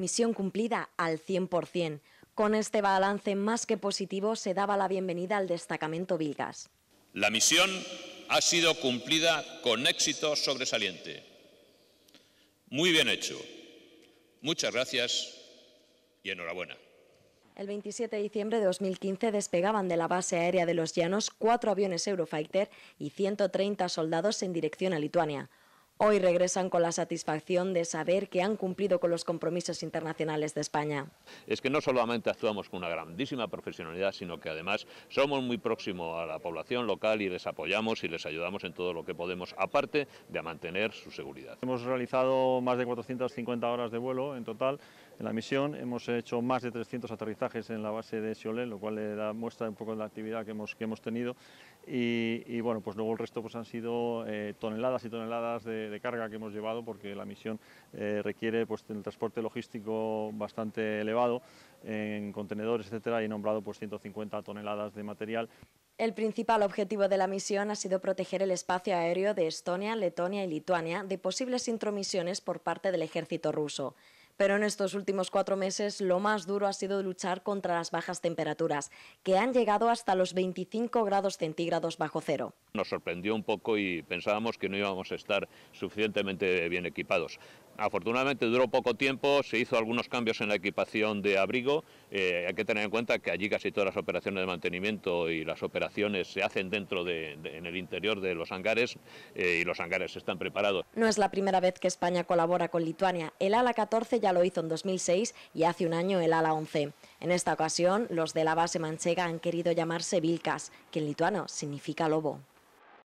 Misión cumplida al 100%. Con este balance más que positivo se daba la bienvenida al destacamento Vilgas. La misión ha sido cumplida con éxito sobresaliente. Muy bien hecho. Muchas gracias y enhorabuena. El 27 de diciembre de 2015 despegaban de la base aérea de los Llanos cuatro aviones Eurofighter y 130 soldados en dirección a Lituania. Hoy regresan con la satisfacción de saber que han cumplido con los compromisos internacionales de España. Es que no solamente actuamos con una grandísima profesionalidad, sino que además somos muy próximos a la población local y les apoyamos y les ayudamos en todo lo que podemos, aparte de mantener su seguridad. Hemos realizado más de 450 horas de vuelo en total en la misión. Hemos hecho más de 300 aterrizajes en la base de Siole, lo cual da muestra un poco la actividad que hemos, tenido. Y, bueno, pues luego el resto pues han sido eh, toneladas y toneladas de, carga que hemos llevado, porque la misión eh, requiere pues, el transporte logístico bastante elevado en contenedores, etcétera, y nombrado 150 pues, toneladas de material. El principal objetivo de la misión ha sido proteger el espacio aéreo de Estonia, Letonia y Lituania de posibles intromisiones por parte del ejército ruso pero en estos últimos cuatro meses lo más duro ha sido luchar contra las bajas temperaturas, que han llegado hasta los 25 grados centígrados bajo cero. Nos sorprendió un poco y pensábamos que no íbamos a estar suficientemente bien equipados. Afortunadamente duró poco tiempo, se hizo algunos cambios en la equipación de abrigo. Eh, hay que tener en cuenta que allí casi todas las operaciones de mantenimiento y las operaciones se hacen dentro de, en el interior de los hangares eh, y los hangares están preparados. No es la primera vez que España colabora con Lituania. El ala 14 ya lo hizo en 2006 y hace un año el ala 11. En esta ocasión, los de la base manchega han querido llamarse Vilcas, que en lituano significa lobo.